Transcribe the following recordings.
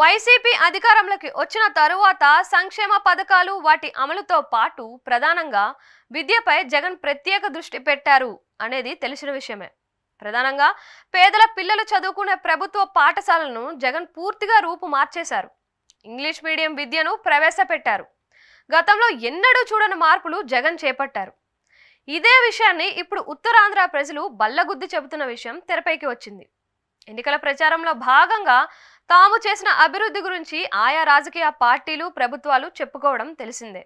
YCP అధికారంలోకి వచ్చిన తరువాత సంక్షేమ పథకాలు వాటి అమలుతో పాటు ప్రధానంగా విద్యపై జగన్ ప్రత్యేక దృష్టి పెట్టారు అనేది తెలిసిన విషయమే ప్రధానంగా పేదల పిల్లలు చదువుకునే ప్రభుత్వ పాఠశాలను జగన్ పూర్తిగా రూపు మార్చేశారు ఇంగ్లీష్ మీడియం విద్యను ప్రవేశపెట్టారు గతంలో ఎన్నడూ చూడని మార్పులు జగన్ చేపట్టారు ఇదే విషయాన్ని ఇప్పుడు ఉత్తరాంధ్ర ప్రజలు బల్లగుద్ది చెబుతున్న విషయం తెరపైకి వచ్చింది ఎన్నికల ప్రచారంలో భాగంగా తాము చేసిన అభివృద్ధి గురించి ఆయా రాజకీయ పార్టీలు ప్రభుత్వాలు చెప్పుకోవడం తెలిసిందే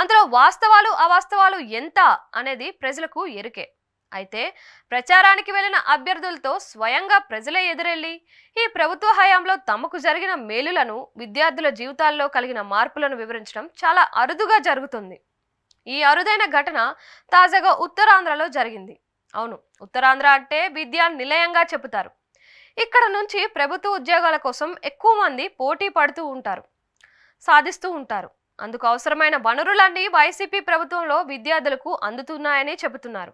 అందులో వాస్తవాలు అవాస్తవాలు ఎంత అనేది ప్రజలకు ఎరుకే అయితే ప్రచారానికి వెళ్లిన అభ్యర్థులతో స్వయంగా ప్రజలే ఎదురెళ్లి ఈ ప్రభుత్వ హయాంలో తమకు జరిగిన మేలులను విద్యార్థుల జీవితాల్లో కలిగిన మార్పులను వివరించడం చాలా అరుదుగా జరుగుతుంది ఈ అరుదైన ఘటన తాజాగా ఉత్తరాంధ్రలో జరిగింది అవును ఉత్తరాంధ్ర అంటే విద్యా నిలయంగా చెబుతారు ఇక్కడ నుంచి ప్రభుత్వ ఉద్యోగాల కోసం ఎక్కువ మంది పోటీ పడుతూ ఉంటారు సాధిస్తూ ఉంటారు అందుకు అవసరమైన వనరులన్నీ వైసీపీ ప్రభుత్వంలో విద్యార్థులకు అందుతున్నాయని చెబుతున్నారు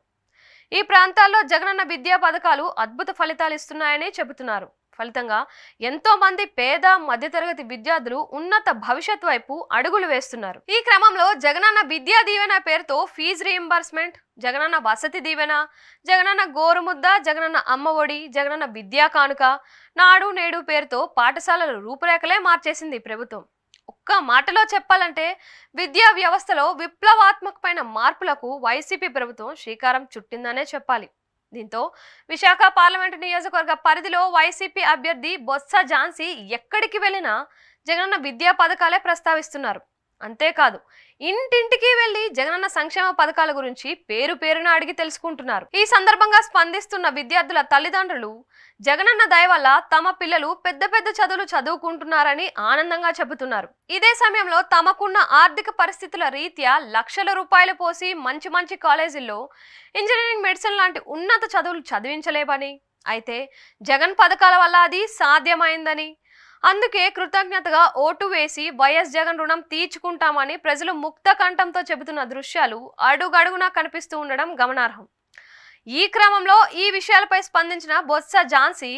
ఈ ప్రాంతాల్లో జగనన్న విద్యా పథకాలు అద్భుత ఫలితాలు ఇస్తున్నాయని చెబుతున్నారు ఫలితంగా ఎంతోమంది పేద మధ్యతరగతి విద్యార్థులు ఉన్నత భవిష్యత్ వైపు అడుగులు వేస్తున్నారు ఈ క్రమంలో జగనన్న విద్యా దీవెన పేరుతో ఫీజు రీఎంబర్స్మెంట్ జగనన్న వసతి దీవెన జగనన్న గోరుముద్ద జగనన్న అమ్మఒడి జగనన్న విద్యా కానుక నాడు నేడు పేరుతో పాఠశాలల రూపురేఖలే మార్చేసింది ప్రభుత్వం ఒక్క మాటలో చెప్పాలంటే విద్యా వ్యవస్థలో విప్లవాత్మకమైన మార్పులకు వైసీపీ ప్రభుత్వం శ్రీకారం చుట్టిందనే చెప్పాలి దీంతో విశాఖ పార్లమెంటు నియోజకవర్గ పరిధిలో వైసీపీ అభ్యర్థి బొత్స ఝాన్సీ ఎక్కడికి వెళ్ళినా జగనన్న విద్యా పథకాలే ప్రస్తావిస్తున్నారు అంతేకాదు ఇంటింటికి వెళ్లి జగనన్న సంక్షేమ పథకాల గురించి పేరు పేరున అడిగి తెలుసుకుంటున్నారు ఈ సందర్భంగా స్పందిస్తున్న విద్యార్థుల తల్లిదండ్రులు జగనన్న దయ వల్ల తమ పిల్లలు పెద్ద పెద్ద చదువులు చదువుకుంటున్నారని ఆనందంగా చెబుతున్నారు ఇదే సమయంలో తమకున్న ఆర్థిక పరిస్థితుల రీత్యా లక్షల రూపాయలు పోసి మంచి మంచి కాలేజీల్లో ఇంజనీరింగ్ మెడిసిన్ లాంటి ఉన్నత చదువులు చదివించలేవని అయితే జగన్ పథకాల వల్ల అది సాధ్యమైందని అందుకే కృతజ్ఞతగా ఓటు వేసి వైఎస్ జగన్ రుణం తీర్చుకుంటామని ప్రజలు ముక్త కంఠంతో చెబుతున్న దృశ్యాలు అడుగడుగునా కనిపిస్తూ ఉండడం గమనార్హం ఈ క్రమంలో ఈ విషయాలపై స్పందించిన బొత్స ఝాన్సీ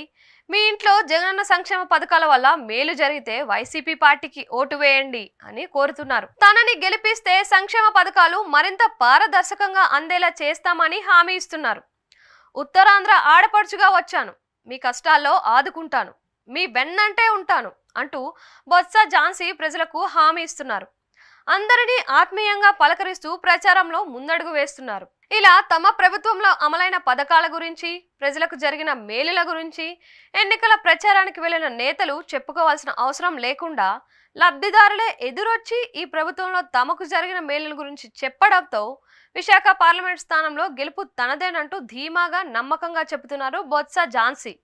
మీ ఇంట్లో జగనన్న సంక్షేమ పథకాల వల్ల మేలు జరిగితే వైసీపీ పార్టీకి ఓటు వేయండి అని కోరుతున్నారు తనని గెలిపిస్తే సంక్షేమ పథకాలు మరింత పారదర్శకంగా అందేలా చేస్తామని హామీ ఇస్తున్నారు ఉత్తరాంధ్ర ఆడపడుచుగా వచ్చాను మీ కష్టాల్లో ఆదుకుంటాను మీ బెన్నంటే ఉంటాను అంటూ బొత్స ఝాన్సీ ప్రజలకు హామీ ఇస్తున్నారు అందరినీ ఆత్మీయంగా పలకరిస్తూ ప్రచారంలో ముందడుగు వేస్తున్నారు ఇలా తమ ప్రభుత్వంలో అమలైన పథకాల గురించి ప్రజలకు జరిగిన మేలుల గురించి ఎన్నికల ప్రచారానికి వెళ్లిన నేతలు చెప్పుకోవాల్సిన అవసరం లేకుండా లబ్ధిదారులే ఎదురొచ్చి ఈ ప్రభుత్వంలో తమకు జరిగిన మేలుల గురించి చెప్పడంతో విశాఖ పార్లమెంట్ స్థానంలో గెలుపు తనదేనంటూ ధీమాగా నమ్మకంగా చెబుతున్నారు బొత్స ఝాన్సీ